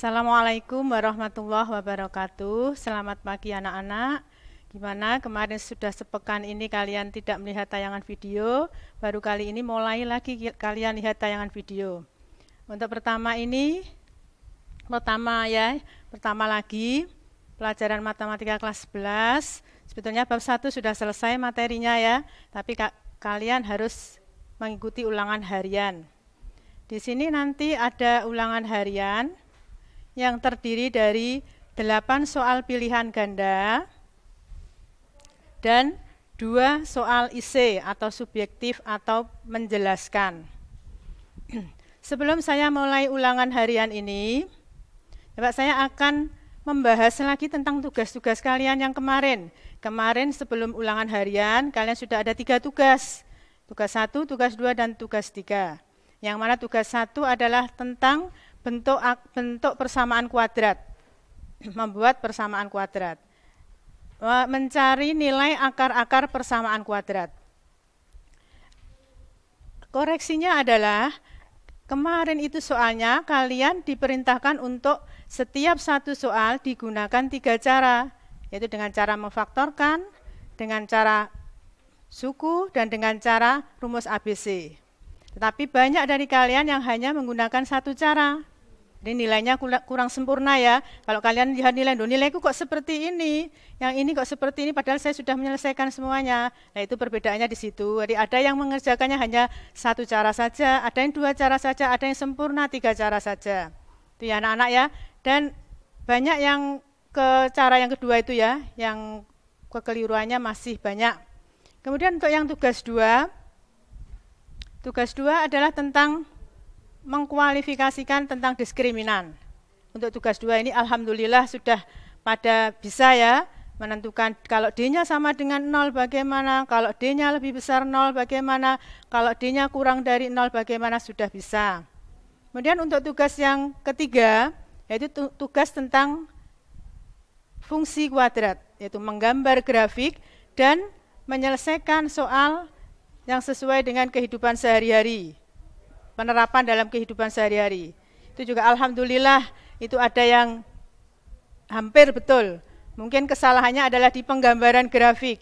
Assalamualaikum warahmatullahi wabarakatuh. Selamat pagi anak-anak. Gimana kemarin sudah sepekan ini kalian tidak melihat tayangan video, baru kali ini mulai lagi kalian lihat tayangan video. Untuk pertama ini, pertama ya, pertama lagi pelajaran matematika kelas 11. Sebetulnya bab 1 sudah selesai materinya ya, tapi ka kalian harus mengikuti ulangan harian. Di sini nanti ada ulangan harian, yang terdiri dari 8 soal pilihan ganda dan dua soal IC atau subjektif atau menjelaskan. Sebelum saya mulai ulangan harian ini, Bapak ya saya akan membahas lagi tentang tugas-tugas kalian yang kemarin. Kemarin sebelum ulangan harian, kalian sudah ada tiga tugas. Tugas satu, tugas dua, dan tugas tiga. Yang mana tugas satu adalah tentang bentuk bentuk persamaan kuadrat, membuat persamaan kuadrat, mencari nilai akar-akar persamaan kuadrat. Koreksinya adalah kemarin itu soalnya kalian diperintahkan untuk setiap satu soal digunakan tiga cara, yaitu dengan cara memfaktorkan, dengan cara suku, dan dengan cara rumus ABC. Tetapi banyak dari kalian yang hanya menggunakan satu cara. Jadi nilainya kurang sempurna ya. Kalau kalian lihat nilai, nilaiku kok seperti ini, yang ini kok seperti ini, padahal saya sudah menyelesaikan semuanya. Nah itu perbedaannya di situ. Jadi ada yang mengerjakannya hanya satu cara saja, ada yang dua cara saja, ada yang sempurna tiga cara saja. Itu ya anak-anak ya. Dan banyak yang ke cara yang kedua itu ya, yang kekeliruannya masih banyak. Kemudian untuk yang tugas dua, Tugas dua adalah tentang mengkualifikasikan tentang diskriminan. Untuk tugas dua ini alhamdulillah sudah pada bisa ya menentukan kalau D-nya sama dengan nol bagaimana, kalau D-nya lebih besar nol bagaimana, kalau D-nya kurang dari nol bagaimana sudah bisa. Kemudian untuk tugas yang ketiga yaitu tugas tentang fungsi kuadrat yaitu menggambar grafik dan menyelesaikan soal yang sesuai dengan kehidupan sehari-hari, penerapan dalam kehidupan sehari-hari. Itu juga alhamdulillah itu ada yang hampir betul. Mungkin kesalahannya adalah di penggambaran grafik.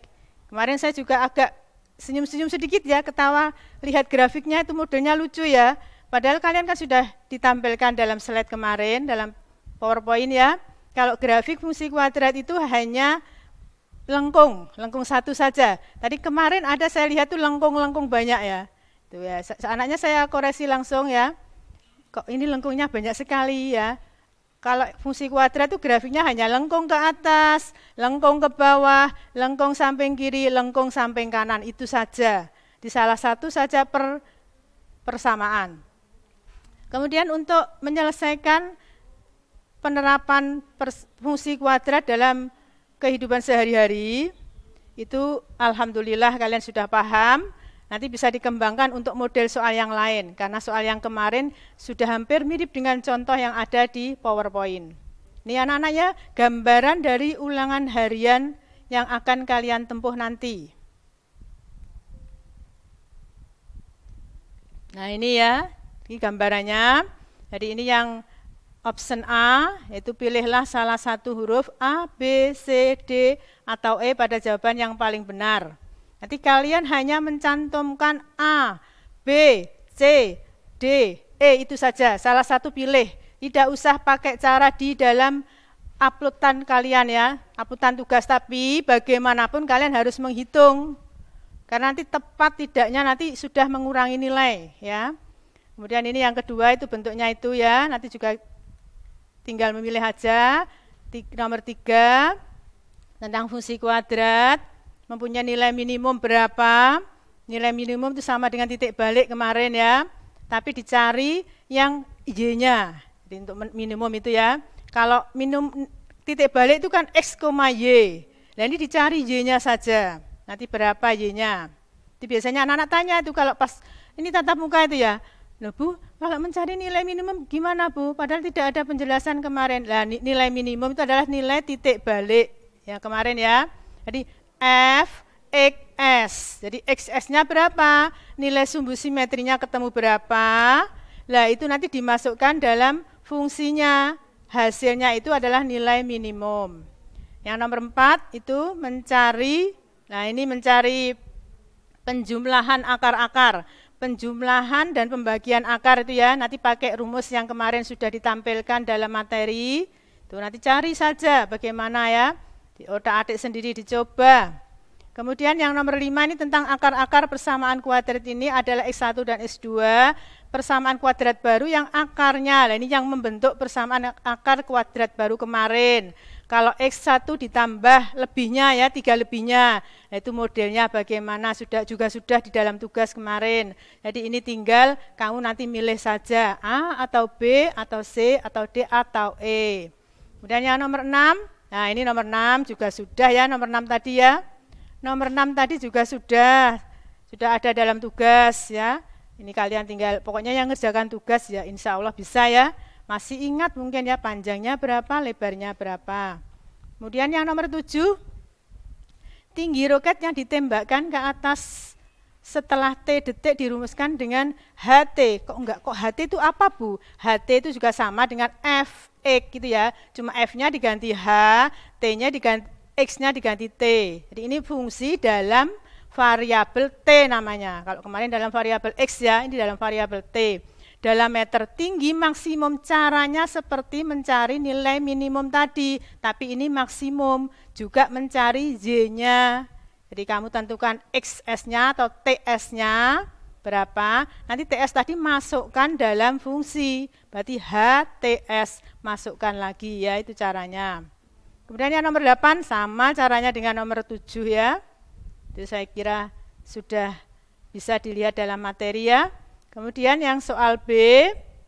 Kemarin saya juga agak senyum-senyum sedikit ya, ketawa lihat grafiknya itu modelnya lucu ya. Padahal kalian kan sudah ditampilkan dalam slide kemarin, dalam PowerPoint ya. Kalau grafik fungsi kuadrat itu hanya lengkung, lengkung satu saja. Tadi kemarin ada saya lihat tuh lengkung-lengkung banyak ya. Tuh ya, anaknya saya koreksi langsung ya. Kok ini lengkungnya banyak sekali ya. Kalau fungsi kuadrat itu grafiknya hanya lengkung ke atas, lengkung ke bawah, lengkung samping kiri, lengkung samping kanan itu saja. Di salah satu saja per persamaan. Kemudian untuk menyelesaikan penerapan fungsi kuadrat dalam kehidupan sehari-hari itu alhamdulillah kalian sudah paham. Nanti bisa dikembangkan untuk model soal yang lain karena soal yang kemarin sudah hampir mirip dengan contoh yang ada di PowerPoint. Ini anak-anak ya, gambaran dari ulangan harian yang akan kalian tempuh nanti. Nah, ini ya, ini gambarannya. Jadi ini yang Option A itu pilihlah salah satu huruf A, B, C, D atau E pada jawaban yang paling benar. Nanti kalian hanya mencantumkan A, B, C, D, E itu saja. Salah satu pilih. Tidak usah pakai cara di dalam uploadan kalian ya, uploadan tugas tapi bagaimanapun kalian harus menghitung. Karena nanti tepat tidaknya nanti sudah mengurangi nilai ya. Kemudian ini yang kedua itu bentuknya itu ya, nanti juga tinggal memilih aja nomor tiga tentang fungsi kuadrat mempunyai nilai minimum berapa nilai minimum itu sama dengan titik balik kemarin ya tapi dicari yang y-nya jadi untuk minimum itu ya kalau minum titik balik itu kan x, y nah ini dicari y-nya saja nanti berapa y-nya itu biasanya anak-anak tanya itu kalau pas ini tatap muka itu ya Loh Bu, kalau mencari nilai minimum gimana Bu? Padahal tidak ada penjelasan kemarin. Nah, nilai minimum itu adalah nilai titik balik. Ya, kemarin ya. Jadi F S. Jadi XS-nya berapa? Nilai sumbu simetrinya ketemu berapa? Lah itu nanti dimasukkan dalam fungsinya. Hasilnya itu adalah nilai minimum. Yang nomor empat itu mencari, nah ini mencari penjumlahan akar-akar penjumlahan dan pembagian akar itu ya. Nanti pakai rumus yang kemarin sudah ditampilkan dalam materi. Tuh nanti cari saja bagaimana ya. Di otak-atik sendiri dicoba. Kemudian yang nomor lima ini tentang akar-akar persamaan kuadrat ini adalah X1 dan X2, persamaan kuadrat baru yang akarnya, ini yang membentuk persamaan akar kuadrat baru kemarin. Kalau X1 ditambah lebihnya ya, tiga lebihnya, nah, itu modelnya bagaimana, sudah juga sudah di dalam tugas kemarin. Jadi ini tinggal kamu nanti milih saja A atau B atau C atau D atau E. Kemudian yang nomor 6, nah ini nomor 6 juga sudah ya, nomor 6 tadi ya. Nomor 6 tadi juga sudah, sudah ada dalam tugas ya. Ini kalian tinggal, pokoknya yang ngerjakan tugas ya insya Allah bisa ya. Masih ingat mungkin ya panjangnya berapa, lebarnya berapa. Kemudian yang nomor tujuh, tinggi roket yang ditembakkan ke atas setelah T detik dirumuskan dengan HT. Kok enggak kok HT itu apa, Bu? HT itu juga sama dengan F, X gitu ya. Cuma F-nya diganti H, T-nya diganti X-nya diganti T. Jadi ini fungsi dalam variabel T namanya. Kalau kemarin dalam variabel X ya, ini dalam variabel T. Dalam meter tinggi maksimum caranya seperti mencari nilai minimum tadi, tapi ini maksimum juga mencari Y-nya. Jadi kamu tentukan XS-nya atau TS-nya berapa, nanti TS tadi masukkan dalam fungsi, berarti HTS masukkan lagi ya itu caranya. Kemudian yang nomor 8 sama caranya dengan nomor 7 ya. Itu saya kira sudah bisa dilihat dalam materi ya. Kemudian yang soal B,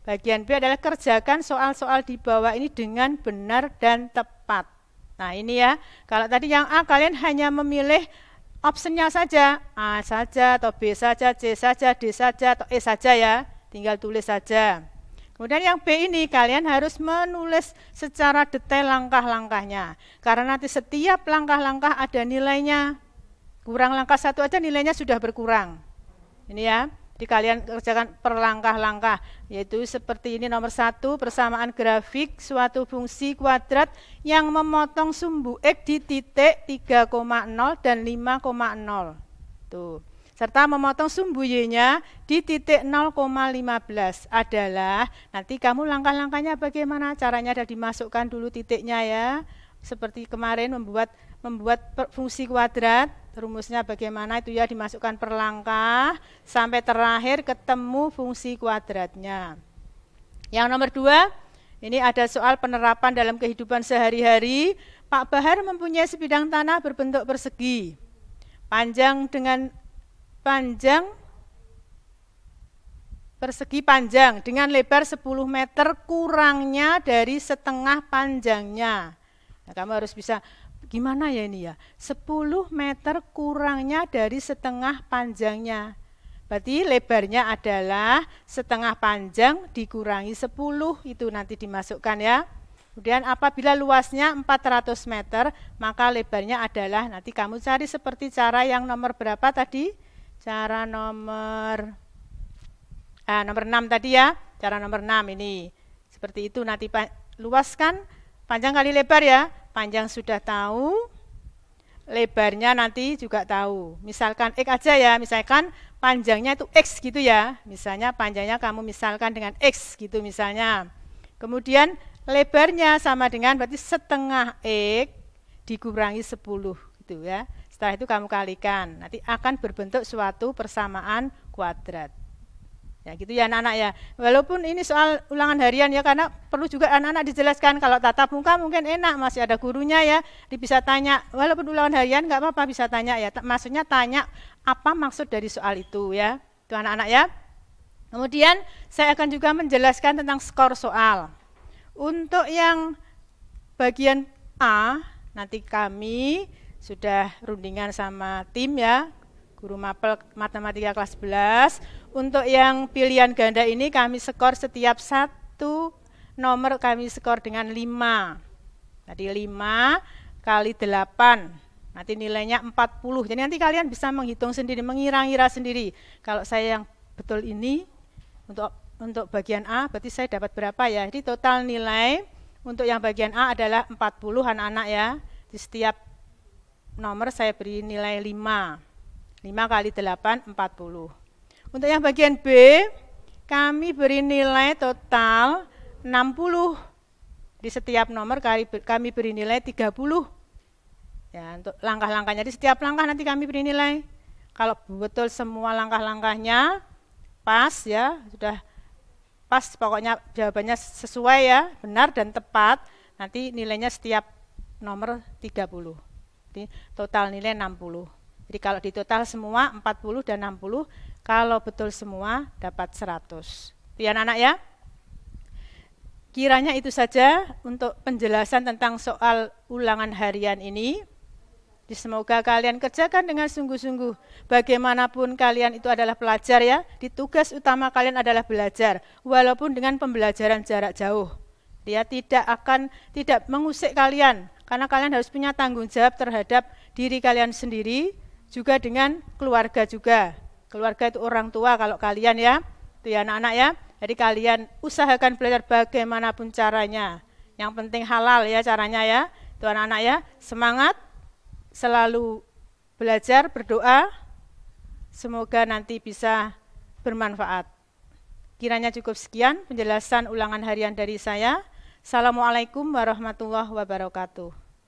bagian B adalah kerjakan soal-soal di bawah ini dengan benar dan tepat. Nah ini ya, kalau tadi yang A kalian hanya memilih optionnya saja, A saja, atau B saja, C saja, D saja, atau E saja ya, tinggal tulis saja. Kemudian yang B ini kalian harus menulis secara detail langkah-langkahnya. Karena nanti setiap langkah-langkah ada nilainya. Kurang langkah satu aja nilainya sudah berkurang. Ini ya. Jadi kalian kerjakan per langkah-langkah, yaitu seperti ini nomor satu, persamaan grafik suatu fungsi kuadrat yang memotong sumbu X di titik 3,0 dan 5,0. Tuh serta memotong sumbu Y-nya di titik 0,15 adalah nanti kamu langkah-langkahnya bagaimana caranya ada dimasukkan dulu titiknya ya seperti kemarin membuat membuat fungsi kuadrat, rumusnya bagaimana itu ya dimasukkan per langkah sampai terakhir ketemu fungsi kuadratnya. Yang nomor dua, ini ada soal penerapan dalam kehidupan sehari-hari. Pak Bahar mempunyai sebidang tanah berbentuk persegi, panjang dengan panjang persegi panjang dengan lebar 10 meter kurangnya dari setengah panjangnya. Nah, kamu harus bisa gimana ya ini ya? 10 meter kurangnya dari setengah panjangnya. Berarti lebarnya adalah setengah panjang dikurangi 10 itu nanti dimasukkan ya. Kemudian apabila luasnya 400 meter, maka lebarnya adalah nanti kamu cari seperti cara yang nomor berapa tadi? Cara nomor eh, nomor 6 tadi ya, cara nomor 6 ini. Seperti itu nanti luaskan panjang kali lebar ya panjang sudah tahu, lebarnya nanti juga tahu. Misalkan X aja ya, misalkan panjangnya itu X gitu ya. Misalnya panjangnya kamu misalkan dengan X gitu misalnya. Kemudian lebarnya sama dengan berarti setengah X dikurangi 10 gitu ya. Setelah itu kamu kalikan, nanti akan berbentuk suatu persamaan kuadrat. Ya gitu ya anak-anak ya. Walaupun ini soal ulangan harian ya karena perlu juga anak-anak dijelaskan kalau tatap muka mungkin enak masih ada gurunya ya, bisa tanya. Walaupun ulangan harian nggak apa-apa bisa tanya ya. Maksudnya tanya apa maksud dari soal itu ya. Itu anak-anak ya. Kemudian saya akan juga menjelaskan tentang skor soal. Untuk yang bagian A nanti kami sudah rundingan sama tim ya guru mapel matematika kelas 11. Untuk yang pilihan ganda ini kami skor setiap satu nomor kami skor dengan 5. Tadi 5 kali 8. Nanti nilainya 40. Jadi nanti kalian bisa menghitung sendiri, mengira-ngira sendiri. Kalau saya yang betul ini untuk untuk bagian A berarti saya dapat berapa ya? Jadi total nilai untuk yang bagian A adalah 40 anak-anak ya. Di setiap nomor saya beri nilai 5. 5 kali 8, 40. Untuk yang bagian B, kami beri nilai total 60. Di setiap nomor kami beri nilai 30. Ya, untuk langkah-langkahnya di setiap langkah nanti kami beri nilai. Kalau betul semua langkah-langkahnya pas ya, sudah pas pokoknya jawabannya sesuai ya, benar dan tepat, nanti nilainya setiap nomor 30. Jadi total nilai 60. Jadi kalau di total semua 40 dan 60, kalau betul semua dapat 100. Itu ya anak-anak ya. Kiranya itu saja untuk penjelasan tentang soal ulangan harian ini. Semoga kalian kerjakan dengan sungguh-sungguh. Bagaimanapun kalian itu adalah pelajar ya. Di tugas utama kalian adalah belajar, walaupun dengan pembelajaran jarak jauh. Dia tidak akan tidak mengusik kalian karena kalian harus punya tanggung jawab terhadap diri kalian sendiri, juga dengan keluarga juga. Keluarga itu orang tua kalau kalian ya, itu ya anak-anak ya. Jadi kalian usahakan belajar bagaimanapun caranya. Yang penting halal ya caranya ya. Itu anak-anak ya, semangat selalu belajar berdoa semoga nanti bisa bermanfaat. Kiranya cukup sekian penjelasan ulangan harian dari saya. Assalamualaikum warahmatullahi wabarakatuh.